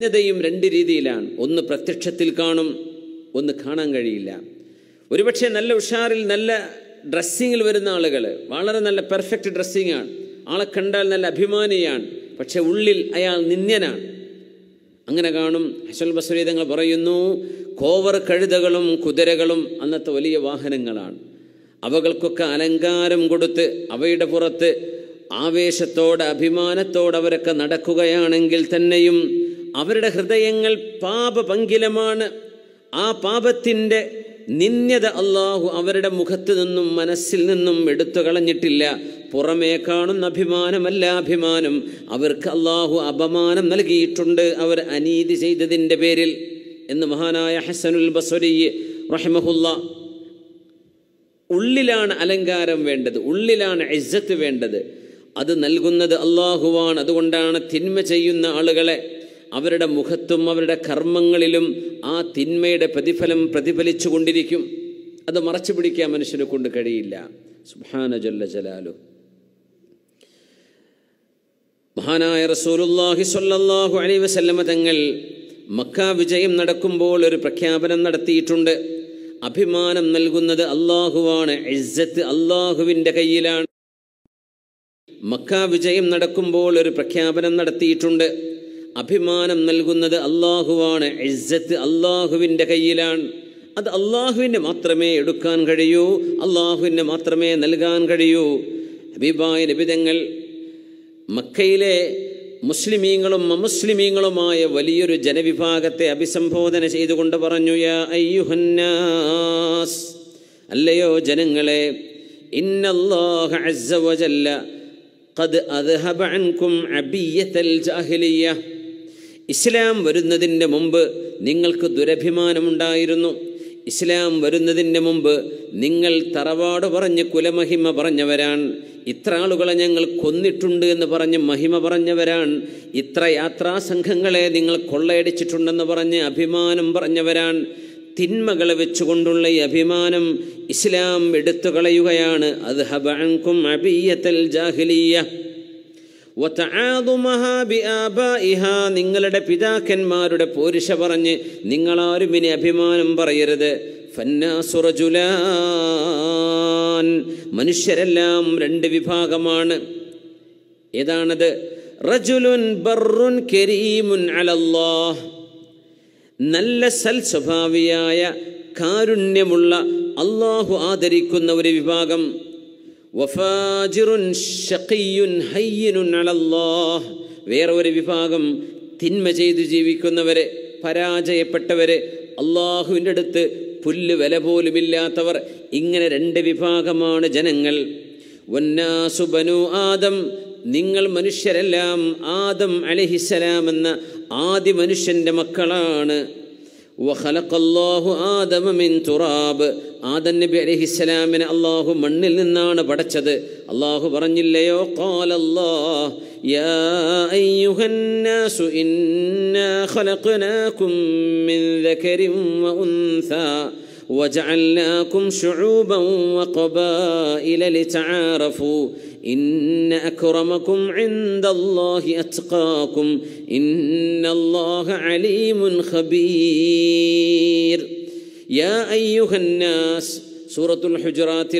ജ്ഞതയും രണ്ട് രീതിയിലാണ് ഒന്ന് പ്രത്യക്ഷത്തിൽ കാണും ഒന്ന് കാണാൻ കഴിയില്ല ഒരുപക്ഷെ നല്ല ഉഷാറിൽ നല്ല ഡ്രസ്സിങ്ങിൽ വരുന്ന ആളുകൾ വളരെ നല്ല പെർഫെക്റ്റ് ഡ്രസ്സിങ് ആണ് ആളെ കണ്ടാൽ നല്ല അഭിമാനിയാണ് പക്ഷെ ഉള്ളിൽ അയാൾ നിന്ദ്യനാണ് അങ്ങനെ കാണും ഹസൽ ബസ്രീതങ്ങൾ പറയുന്നു കോവർ കഴുതകളും കുതിരകളും അന്നത്തെ വലിയ വാഹനങ്ങളാണ് അവകൾക്കൊക്കെ അലങ്കാരം കൊടുത്ത് അവയുടെ പുറത്ത് ആവേശത്തോടെ അഭിമാനത്തോടെ അവരൊക്കെ നടക്കുകയാണെങ്കിൽ തന്നെയും അവരുടെ ഹൃദയങ്ങൾ പാപപങ്കിലമാണ് ആ പാപത്തിൻ്റെ നിന്ദ്യത അള്ളാഹു അവരുടെ മുഖത്ത് നിന്നും മനസ്സിൽ നിന്നും എടുത്തു കളഞ്ഞിട്ടില്ല പുറമേ കാണുന്ന അഭിമാനമല്ല അഭിമാനം അവർക്ക് അള്ളാഹു അപമാനം നൽകിയിട്ടുണ്ട് അവർ അനീതി ചെയ്തതിൻ്റെ പേരിൽ എന്ന് മഹാനായ ഹസനുൽ ബസ്വരി റഹിമഹുല്ല ഉള്ളിലാണ് അലങ്കാരം വേണ്ടത് ഉള്ളിലാണ് ഇജ്ജത്ത് വേണ്ടത് അത് നൽകുന്നത് അള്ളാഹുവാണ് അതുകൊണ്ടാണ് തിന്മ ചെയ്യുന്ന ആളുകളെ അവരുടെ മുഖത്തും അവരുടെ കർമ്മങ്ങളിലും ആ തിന്മയുടെ പ്രതിഫലം പ്രതിഫലിച്ചു കൊണ്ടിരിക്കും അത് മറച്ചു പിടിക്കാൻ മനുഷ്യനെ കൊണ്ട് കഴിയില്ല സുഹാന ജല്ല ജലാലു മഹാനായ റസൂലുല്ലാഹി സ്വല്ലല്ലാഹു അലൈഹി വസല്ലമ തങ്ങൾ മക്ക വിജയം നടക്കുമ്പോൾ ഒരു പ്രഖ്യാപനം നടത്തിയിട്ടുണ്ട് അഭിമാനം നൽകുന്നത് അള്ളാഹുവാണ് ഇസ്സത്ത് അള്ളാഹുവിൻ്റെ കയ്യിലാണ് മക്ക വിജയം നടക്കുമ്പോൾ ഒരു പ്രഖ്യാപനം നടത്തിയിട്ടുണ്ട് അഭിമാനം നൽകുന്നത് അള്ളാഹുവാണ് ഇസ്സത്ത് അള്ളാഹുവിൻ്റെ കയ്യിലാണ് അത് അള്ളാഹുവിന് മാത്രമേ എടുക്കാൻ കഴിയൂ അള്ളാഹുവിന് മാത്രമേ നൽകാൻ കഴിയൂ ഹബീബായ നിബിതങ്ങൾ മക്കയിലെ മുസ്ലിമീങ്ങളും അമുസ്ലിമീങ്ങളുമായ വലിയൊരു ജനവിഭാഗത്തെ അഭിസംബോധന ചെയ്തുകൊണ്ട് പറഞ്ഞു യാ അയ്യുഹന്നാസ് അല്ലയോ ജനങ്ങളെ ഇന്നല്ലാഹ അസ്സ ഖദ് അദ്ഹബ അൻകും അബിയത്തൽ ജാഹിലിയ്യ ഇസ്ലാം വരുന്നതിൻ്റെ മുമ്പ് നിങ്ങൾക്ക് ദുരഭിമാനമുണ്ടായിരുന്നു ഇസ്ലാം വരുന്നതിൻ്റെ മുമ്പ് നിങ്ങൾ തറവാട് പറഞ്ഞ് കുലമഹിമ പറഞ്ഞവരാണ് ഇത്ര ആളുകളെ ഞങ്ങൾ കൊന്നിട്ടുണ്ട് എന്ന് പറഞ്ഞ് മഹിമ പറഞ്ഞവരാണ് ഇത്ര യാത്രാ സംഘങ്ങളെ നിങ്ങൾ കൊള്ളയടിച്ചിട്ടുണ്ടെന്ന് പറഞ്ഞ് അഭിമാനം പറഞ്ഞവരാണ് തിന്മകളെ വെച്ചുകൊണ്ടുള്ള ഈ അഭിമാനം ഇസ്ലാം എടുത്തു കളയുകയാണ് അത് ഹബാങ്കും അബിയത്തൽ ജാഹിലിയ നിങ്ങളുടെ പിതാക്കന്മാരുടെ പോരുഷ പറഞ്ഞ് നിങ്ങളാരും ഇനി അഭിമാനം പറയരുത് മനുഷ്യരെല്ലാം രണ്ട് വിഭാഗമാണ് ഏതാണത് റജുലുൻ ബർറുൻ കരീമുൻ അലല്ലാഹ് നല്ല സൽ സ്വഭാവിയായ കാരുണ്യമുള്ള അള്ളാഹു ആദരിക്കുന്ന ഒരു വിഭാഗം വഫാജിറുൻ അലല്ലാഹ് വേറെ ഒരു വിഭാഗം തിന്മ ചെയ്ത് ജീവിക്കുന്നവരെ പരാജയപ്പെട്ടവരെ അള്ളാഹുവിൻ്റെ അടുത്ത് പുല്ല് വില പോലുമില്ലാത്തവർ ഇങ്ങനെ രണ്ട് വിഭാഗമാണ് ജനങ്ങൾ ബനു ആദം നിങ്ങൾ മനുഷ്യരെല്ലാം ആദം അലഹിസലാം എന്ന ആദ്യ മനുഷ്യൻ്റെ മക്കളാണ് وخلق الله آدم من تراب آدم النبي عليه السلام من الله من لنا برشد الله برن اللي قال الله يا أيها الناس إنا خلقناكم من ذكر وأنثى وجعلناكم شعوبا وقبائل لتعارفوا إن أكرمكم عند الله أتقاكم إن الله عليم خبير يا أيها الناس سورة الحجرات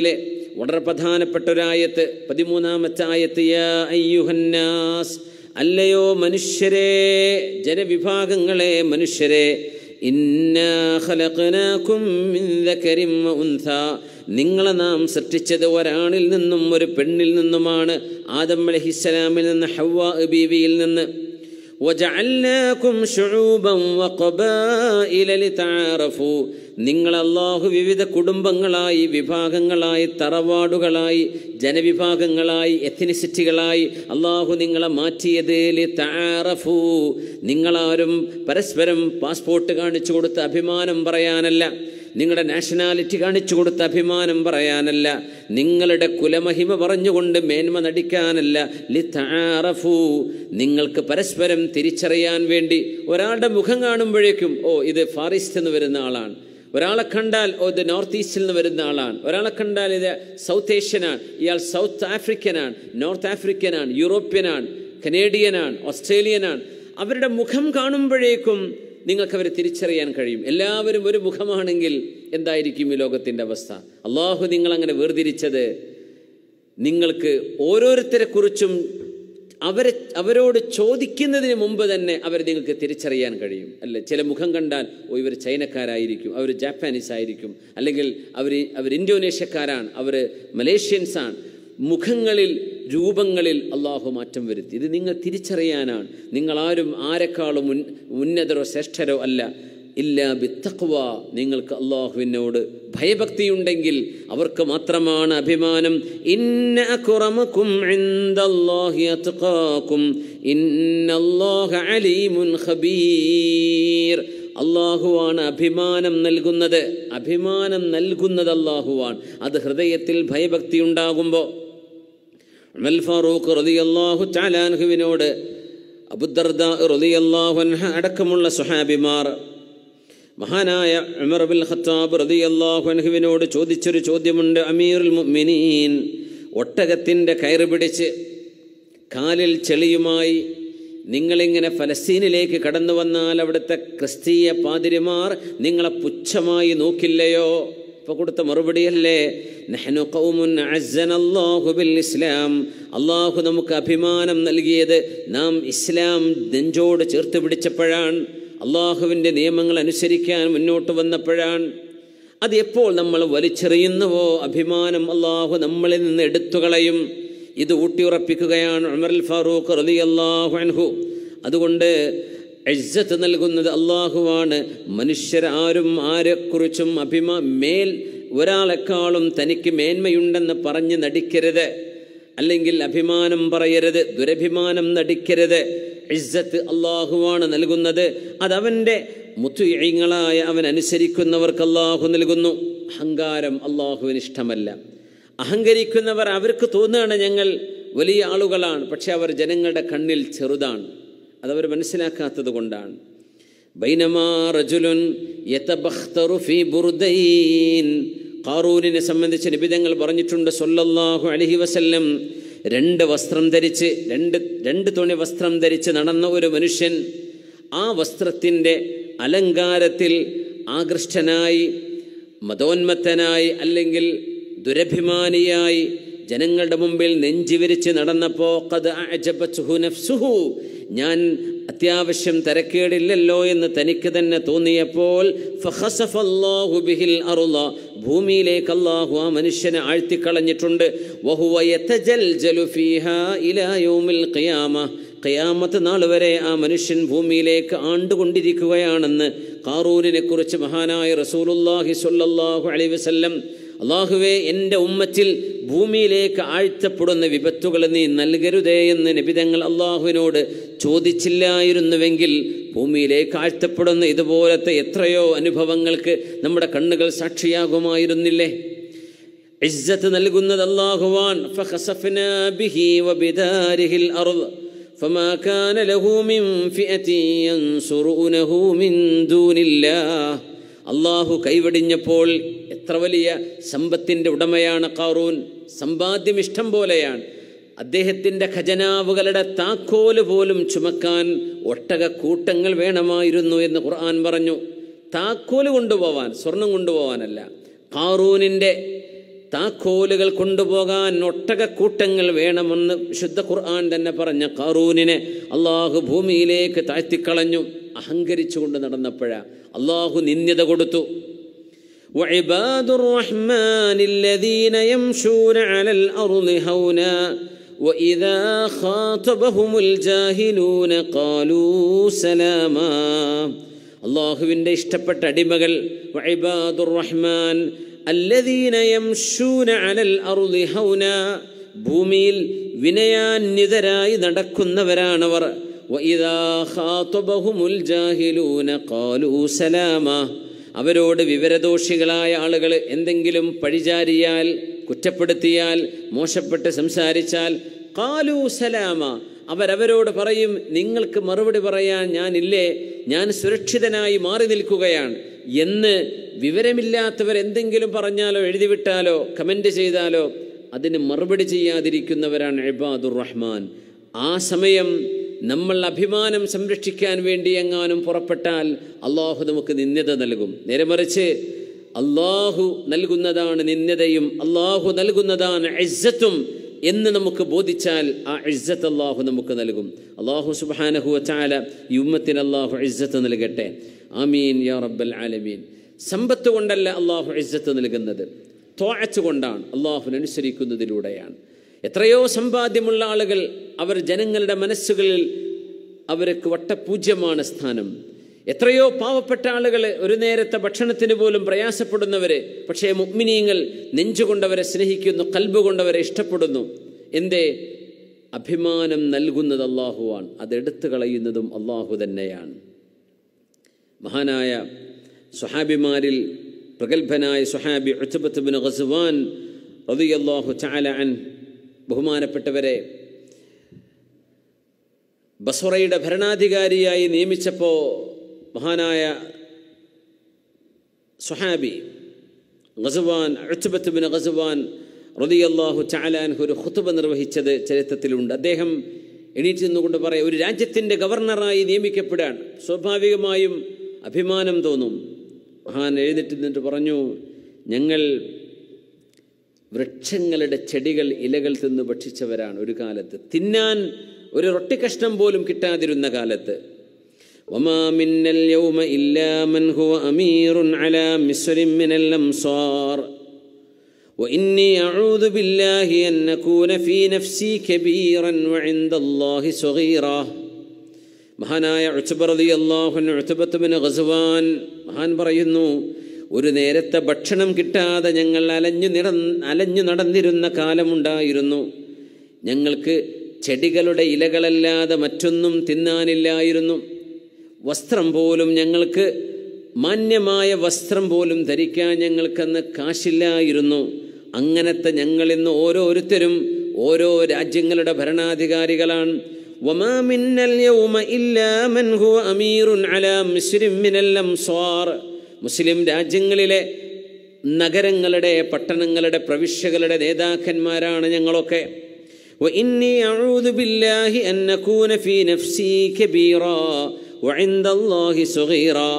വളരെ പ്രധാനപ്പെട്ടൊരായത്ത് പതിമൂന്നാമത്തെ ആയത്ത് യാ അയ്യുഹന്നാസ് അല്ലയോ മനുഷ്യരെ ജനവിഭാഗങ്ങളെ മനുഷ്യരെ ഇന്നാ ഖലഖനാകും മിൻ ദകരിം വ ഉൻഥാ നിങ്ങളെ നാം സൃഷ്ടിച്ചത് ഒരാണിൽ നിന്നും ഒരു പെണ്ണിൽ നിന്നുമാണ് ആദം അലഹിസ്സലാമിൽ നിന്ന് ഹവ്വ ബീവിയിൽ നിന്ന് നിങ്ങൾ അള്ളാഹു വിവിധ കുടുംബങ്ങളായി വിഭാഗങ്ങളായി തറവാടുകളായി ജനവിഭാഗങ്ങളായി എത്തിനിസിറ്റികളായി അള്ളാഹു നിങ്ങളെ മാറ്റിയത് നിങ്ങളാരും പരസ്പരം പാസ്പോർട്ട് കാണിച്ചു കൊടുത്ത് അഭിമാനം പറയാനല്ല നിങ്ങളുടെ നാഷണാലിറ്റി കാണിച്ചു കൊടുത്ത അഭിമാനം പറയാനല്ല നിങ്ങളുടെ കുലമഹിമ പറഞ്ഞുകൊണ്ട് മേന്മ നടിക്കാനല്ല ലിത്താറഫു നിങ്ങൾക്ക് പരസ്പരം തിരിച്ചറിയാൻ വേണ്ടി ഒരാളുടെ മുഖം കാണുമ്പോഴേക്കും ഓ ഇത് ഫാറിസ്റ്റ് എന്ന് വരുന്ന ആളാണ് ഒരാളെ കണ്ടാൽ ഓ ഇത് നോർത്ത് ഈസ്റ്റിൽ നിന്ന് വരുന്ന ആളാണ് ഒരാളെ കണ്ടാൽ ഇത് സൗത്ത് ഏഷ്യനാണ് ഇയാൾ സൗത്ത് ആഫ്രിക്കനാണ് നോർത്ത് ആഫ്രിക്കനാണ് യൂറോപ്യനാണ് കനേഡിയനാണ് ഓസ്ട്രേലിയനാണ് അവരുടെ മുഖം കാണുമ്പോഴേക്കും നിങ്ങൾക്കവരെ തിരിച്ചറിയാൻ കഴിയും എല്ലാവരും ഒരു മുഖമാണെങ്കിൽ എന്തായിരിക്കും ഈ ലോകത്തിൻ്റെ അവസ്ഥ അള്ളാഹു നിങ്ങളങ്ങനെ വേർതിരിച്ചത് നിങ്ങൾക്ക് ഓരോരുത്തരെ കുറിച്ചും അവരെ അവരോട് ചോദിക്കുന്നതിന് മുമ്പ് തന്നെ അവരെ നിങ്ങൾക്ക് തിരിച്ചറിയാൻ കഴിയും അല്ലെ ചില മുഖം കണ്ടാൽ ഓ ഇവർ ചൈനക്കാരായിരിക്കും അവർ ജാപ്പാനീസ് ആയിരിക്കും അല്ലെങ്കിൽ അവർ അവർ ഇന്തോനേഷ്യക്കാരാണ് അവർ മലേഷ്യൻസാണ് മുഖങ്ങളിൽ രൂപങ്ങളിൽ അള്ളാഹു മാറ്റം വരുത്തി ഇത് നിങ്ങൾ തിരിച്ചറിയാനാണ് നിങ്ങളാരും ആരെക്കാളും ഉൻ ഉന്നതരോ ശ്രേഷ്ഠരോ അല്ല ഇല്ല ബിത്തഖ്വ നിങ്ങൾക്ക് അള്ളാഹുവിനോട് ഭയഭക്തിയുണ്ടെങ്കിൽ അവർക്ക് മാത്രമാണ് അഭിമാനം ഇന്ന കുറമക്കും ഇന്നല്ലാഹ അലീമുൻ ഖബീർ അള്ളാഹുവാണ് അഭിമാനം നൽകുന്നത് അഭിമാനം നൽകുന്നത് അള്ളാഹുവാണ് അത് ഹൃദയത്തിൽ ഭയഭക്തി ഉണ്ടാകുമ്പോൾ ഉമൽ ഫാറൂഖ് അള്ളാഹു ചാലാൻഹുവിനോട് അബുദർദ അള്ളാഹു അടക്കമുള്ള സുഹാബിമാർ മഹാനായ ഉമർ ബിൻ ഖത്താബ് റതിയല്ലാഹുൻഹുവിനോട് ചോദിച്ചൊരു ചോദ്യമുണ്ട് അമീറുൽ മുഅ്മിനീൻ ഒട്ടകത്തിൻ്റെ കയറ് പിടിച്ച് കാലിൽ ചെളിയുമായി നിങ്ങളിങ്ങനെ ഫലസ്തീനിലേക്ക് കടന്നു വന്നാൽ അവിടുത്തെ ക്രിസ്തീയ പാതിരിമാർ നിങ്ങളെ പുച്ഛമായി നോക്കില്ലയോ ഇപ്പോൾ കൊടുത്ത മറുപടിയല്ലേ നെഹ്നു കൗമുൻ ബിൽ ഇസ്ലാം അള്ളാഹു നമുക്ക് അഭിമാനം നൽകിയത് നാം ഇസ്ലാം നെഞ്ചോട് ചേർത്ത് പിടിച്ചപ്പോഴാണ് അള്ളാഹുവിൻ്റെ നിയമങ്ങൾ അനുസരിക്കാൻ മുന്നോട്ട് വന്നപ്പോഴാണ് അത് എപ്പോൾ നമ്മൾ വലിച്ചെറിയുന്നുവോ അഭിമാനം അള്ളാഹു നമ്മളിൽ നിന്ന് എടുത്തു കളയും ഇത് ഊട്ടിയുറപ്പിക്കുകയാണ് ഉമർ ഫാറൂഖ് റലി അള്ളാഹു അൻഹു അതുകൊണ്ട് എജ്ജത്ത് നൽകുന്നത് അള്ളാഹുവാണ് മനുഷ്യരാരും ആരെക്കുറിച്ചും അഭിമാ മേൽ ഒരാളെക്കാളും തനിക്ക് മേന്മയുണ്ടെന്ന് പറഞ്ഞ് നടിക്കരുത് അല്ലെങ്കിൽ അഭിമാനം പറയരുത് ദുരഭിമാനം നടിക്കരുത് ഇസ്സത്ത് അള്ളാഹുവാണ് നൽകുന്നത് അതവൻ്റെ മുത്തുയങ്ങളായ അവൻ അനുസരിക്കുന്നവർക്ക് അള്ളാഹു നൽകുന്നു അഹങ്കാരം അള്ളാഹുവിന് ഇഷ്ടമല്ല അഹങ്കരിക്കുന്നവർ അവർക്ക് തോന്നുകയാണ് ഞങ്ങൾ വലിയ ആളുകളാണ് പക്ഷെ അവർ ജനങ്ങളുടെ കണ്ണിൽ ചെറുതാണ് അതവർ മനസ്സിലാക്കാത്തത് കൊണ്ടാണ് ഖാറൂലിനെ സംബന്ധിച്ച് നിബിതങ്ങൾ പറഞ്ഞിട്ടുണ്ട് സൊല്ലാഹു അലഹി വസല്ലം രണ്ട് വസ്ത്രം ധരിച്ച് രണ്ട് രണ്ട് തുണി വസ്ത്രം ധരിച്ച് നടന്ന ഒരു മനുഷ്യൻ ആ വസ്ത്രത്തിൻ്റെ അലങ്കാരത്തിൽ ആകൃഷ്ടനായി മതോന്മത്തനായി അല്ലെങ്കിൽ ദുരഭിമാനിയായി ജനങ്ങളുടെ മുമ്പിൽ നെഞ്ചിവിരിച്ച് നടന്നപ്പോൾ കത് നഫ്സുഹു ഞാൻ അത്യാവശ്യം തിരക്കേടില്ലല്ലോ എന്ന് തനിക്ക് തന്നെ തോന്നിയപ്പോൾ ബിഹിൽ ഭൂമിയിലേക്ക് അള്ളാഹു ആ മനുഷ്യനെ ആഴ്ത്തിക്കളഞ്ഞിട്ടുണ്ട് ഖിയാമത്ത് നാൾ വരെ ആ മനുഷ്യൻ ഭൂമിയിലേക്ക് ആണ്ടുകൊണ്ടിരിക്കുകയാണെന്ന് കാറൂരിനെ കുറിച്ച് മഹാനായ റസൂലുല്ലാഹി അലൈഹി വസല്ലം അള്ളാഹുവെ എൻ്റെ ഉമ്മത്തിൽ ഭൂമിയിലേക്ക് ആഴ്ത്തപ്പെടുന്ന വിപത്തുകൾ നീ നൽകരുതേ എന്ന് നബിതങ്ങൾ അള്ളാഹുവിനോട് ചോദിച്ചില്ലായിരുന്നുവെങ്കിൽ ഭൂമിയിലേക്ക് ആഴ്ത്തപ്പെടുന്ന ഇതുപോലത്തെ എത്രയോ അനുഭവങ്ങൾക്ക് നമ്മുടെ കണ്ണുകൾ സാക്ഷിയാകുമായിരുന്നില്ലേ ഇസ്സത്ത് നൽകുന്നത് അള്ളാഹുവാൻ അള്ളാഹു കൈവടിഞ്ഞപ്പോൾ എത്ര വലിയ സമ്പത്തിൻ്റെ ഉടമയാണ് കാറൂൻ സമ്പാദ്യം ഇഷ്ടം പോലെയാണ് അദ്ദേഹത്തിൻ്റെ ഖജനാവുകളുടെ താക്കോല് പോലും ചുമക്കാൻ ഒട്ടക കൂട്ടങ്ങൾ വേണമായിരുന്നു എന്ന് ഖുർആൻ പറഞ്ഞു താക്കോല് കൊണ്ടുപോവാൻ സ്വർണം കൊണ്ടുപോവാനല്ല കാറൂനിൻ്റെ താക്കോലുകൾ കൊണ്ടുപോകാൻ ഒട്ടകക്കൂട്ടങ്ങൾ വേണമെന്ന് വിശുദ്ധ ഖുർആൻ തന്നെ പറഞ്ഞ കാറൂനിനെ അള്ളാഹു ഭൂമിയിലേക്ക് താഴ്ത്തിക്കളഞ്ഞു അഹങ്കരിച്ചുകൊണ്ട് നടന്നപ്പോഴാണ് അള്ളാഹു നിന്ദ്യത കൊടുത്തു وعباد الرحمن الذين يمشون على الأرض هونا وإذا خاطبهم الجاهلون قالوا سلاما അള്ളാഹുവിൻ്റെ ഇഷ്ടപ്പെട്ട അടിമകൾ വൈബാദുർ റഹ്മാൻ അല്ലദീന യംഷൂന അലൽ അറുദി ഹൗന ഭൂമിയിൽ വിനയാന്യതരായി നടക്കുന്നവരാണവർ വഇദാ ഖാതബഹുമുൽ ജാഹിലൂന ഖാലൂ സലാമ അവരോട് വിവരദോഷികളായ ആളുകൾ എന്തെങ്കിലും പഴിചാരിയാൽ കുറ്റപ്പെടുത്തിയാൽ മോശപ്പെട്ട് സംസാരിച്ചാൽ കാലു സലാമ അവരവരോട് പറയും നിങ്ങൾക്ക് മറുപടി പറയാൻ ഞാനില്ലേ ഞാൻ സുരക്ഷിതനായി മാറി നിൽക്കുകയാണ് എന്ന് വിവരമില്ലാത്തവർ എന്തെങ്കിലും പറഞ്ഞാലോ എഴുതിവിട്ടാലോ കമൻ്റ് ചെയ്താലോ അതിന് മറുപടി ചെയ്യാതിരിക്കുന്നവരാണ് എബാദുർ റഹ്മാൻ ആ സമയം നമ്മൾ അഭിമാനം സംരക്ഷിക്കാൻ വേണ്ടി എങ്ങാനും പുറപ്പെട്ടാൽ അള്ളാഹു നമുക്ക് നിന്ദ്യത നൽകും നേരെമറിച്ച് അള്ളാഹു നൽകുന്നതാണ് നിന്ദ്യതയും അള്ളാഹു നൽകുന്നതാണ് ഇസ്സത്തും എന്ന് നമുക്ക് ബോധിച്ചാൽ ആ ഇസ്സത്ത് അള്ളാഹു നമുക്ക് നൽകും അള്ളാഹു സുബാനഹു വച്ചാല ഈ ഉമ്മത്തിന് അള്ളാഹു ഇസ്സത്ത് നൽകട്ടെ ആമീൻ യാ റബ്ബൽ ആലമീൻ സമ്പത്ത് കൊണ്ടല്ല അള്ളാഹു ഇസ്സത്ത് നൽകുന്നത് തോഴച്ചുകൊണ്ടാണ് അള്ളാഹുവിനനുസരിക്കുന്നതിലൂടെയാണ് എത്രയോ സമ്പാദ്യമുള്ള ആളുകൾ അവർ ജനങ്ങളുടെ മനസ്സുകളിൽ അവർക്ക് വട്ടപൂജ്യമാണ് സ്ഥാനം എത്രയോ പാവപ്പെട്ട ആളുകൾ ഒരു നേരത്തെ ഭക്ഷണത്തിന് പോലും പ്രയാസപ്പെടുന്നവരെ പക്ഷേ മുഗ്മിനീങ്ങൾ നെഞ്ചുകൊണ്ടവരെ സ്നേഹിക്കുന്നു കൽബുകൊണ്ടവരെ ഇഷ്ടപ്പെടുന്നു എന്തേ അഭിമാനം നൽകുന്നത് അള്ളാഹുവാണ് അതെടുത്തു കളയുന്നതും അള്ളാഹു തന്നെയാണ് മഹാനായ സുഹാബിമാരിൽ പ്രഗത്ഭനായ സുഹാബി ഉത്തുബത്ത് ബിൻ ഗസ്വാൻ റതിയല്ലാഹു ചാലാൻ ബഹുമാനപ്പെട്ടവരെ ബസുറയുടെ ഭരണാധികാരിയായി നിയമിച്ചപ്പോൾ മഹാനായ സുഹാബി ഗസവാൻ അഴുത്തുബത്തുബിന് ഗസവാൻ റതിയല്ലാഹു ചാലാൻ ഒരു ഹുത്തുബ നിർവഹിച്ചത് ചരിത്രത്തിലുണ്ട് അദ്ദേഹം എണീറ്റ് നിന്നുകൊണ്ട് പറയാം ഒരു രാജ്യത്തിൻ്റെ ഗവർണറായി നിയമിക്കപ്പെടാൻ സ്വാഭാവികമായും അഭിമാനം തോന്നും മഹാൻ എഴുന്നേറ്റ് നിന്നിട്ട് പറഞ്ഞു ഞങ്ങൾ വൃക്ഷങ്ങളുടെ ചെടികൾ ഇലകൾ തിന്ന് ഭക്ഷിച്ചവരാണ് ഒരു കാലത്ത് തിന്നാൻ ഒരു റൊട്ടി കഷ്ണം പോലും കിട്ടാതിരുന്ന കാലത്ത് മഹാനായ ഗസ്വാൻ മഹാൻ പറയുന്നു ഒരു നേരത്തെ ഭക്ഷണം കിട്ടാതെ ഞങ്ങൾ അലഞ്ഞു നിറ അലഞ്ഞു നടന്നിരുന്ന കാലമുണ്ടായിരുന്നു ഞങ്ങൾക്ക് ചെടികളുടെ ഇലകളല്ലാതെ മറ്റൊന്നും തിന്നാനില്ലായിരുന്നു വസ്ത്രം പോലും ഞങ്ങൾക്ക് മാന്യമായ വസ്ത്രം പോലും ധരിക്കാൻ ഞങ്ങൾക്കന്ന് കാശില്ലായിരുന്നു അങ്ങനത്തെ ഞങ്ങളിന്ന് ഓരോരുത്തരും ഓരോ രാജ്യങ്ങളുടെ ഭരണാധികാരികളാണ് മുസ്ലിം രാജ്യങ്ങളിലെ നഗരങ്ങളുടെ പട്ടണങ്ങളുടെ പ്രവിശ്യകളുടെ നേതാക്കന്മാരാണ് ഞങ്ങളൊക്കെ وإني أعوذ بالله أن أكون في نفسي كبيرا وعند الله صغيرا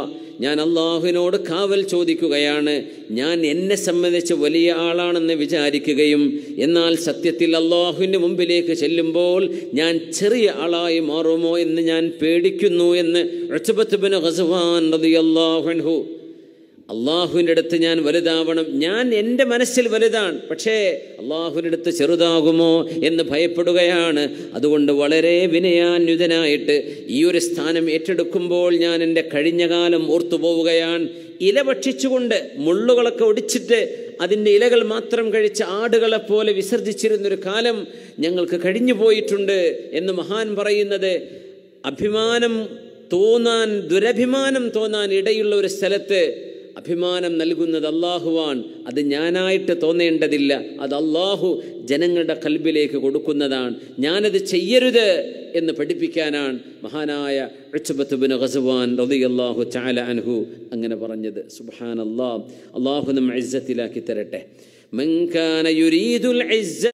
ഞാൻ അള്ളാഹുവിനോട് കാവൽ ചോദിക്കുകയാണ് ഞാൻ എന്നെ സംബന്ധിച്ച് വലിയ ആളാണെന്ന് വിചാരിക്കുകയും എന്നാൽ സത്യത്തിൽ അള്ളാഹുവിൻ്റെ മുമ്പിലേക്ക് ചെല്ലുമ്പോൾ ഞാൻ ചെറിയ ആളായി മാറുമോ എന്ന് ഞാൻ പേടിക്കുന്നു എന്ന് റച്ചബത്ത് ബിൻ ഹസവാൻ റതി അള്ളാഹുൻഹു അള്ളാഹുവിൻ്റെ അടുത്ത് ഞാൻ വലുതാവണം ഞാൻ എൻ്റെ മനസ്സിൽ വലുതാണ് പക്ഷേ അള്ളാഹുവിൻ്റെ അടുത്ത് ചെറുതാകുമോ എന്ന് ഭയപ്പെടുകയാണ് അതുകൊണ്ട് വളരെ വിനയാന്യുതനായിട്ട് ഈ ഒരു സ്ഥാനം ഏറ്റെടുക്കുമ്പോൾ ഞാൻ എൻ്റെ കഴിഞ്ഞ കാലം ഓർത്തുപോവുകയാണ് ഇല ഭക്ഷിച്ചുകൊണ്ട് മുള്ളുകളൊക്കെ ഒടിച്ചിട്ട് അതിൻ്റെ ഇലകൾ മാത്രം കഴിച്ച പോലെ വിസർജിച്ചിരുന്നൊരു കാലം ഞങ്ങൾക്ക് കഴിഞ്ഞു പോയിട്ടുണ്ട് എന്ന് മഹാൻ പറയുന്നത് അഭിമാനം തോന്നാൻ ദുരഭിമാനം തോന്നാൻ ഇടയുള്ള ഒരു സ്ഥലത്ത് അഭിമാനം നൽകുന്നത് അള്ളാഹുവാൻ അത് ഞാനായിട്ട് തോന്നേണ്ടതില്ല അത് അള്ളാഹു ജനങ്ങളുടെ കൽബിലേക്ക് കൊടുക്കുന്നതാണ് ഞാനത് ചെയ്യരുത് എന്ന് പഠിപ്പിക്കാനാണ് മഹാനായ റിച്ചബത്ത് ബിൻ റതി അള്ളാഹു ചാല അൻഹു അങ്ങനെ പറഞ്ഞത് സുബാൻ അള്ളാഹ് അള്ളാഹു നമ്മൾ ഇസ്സത്തിലാക്കി തരട്ടെ من كان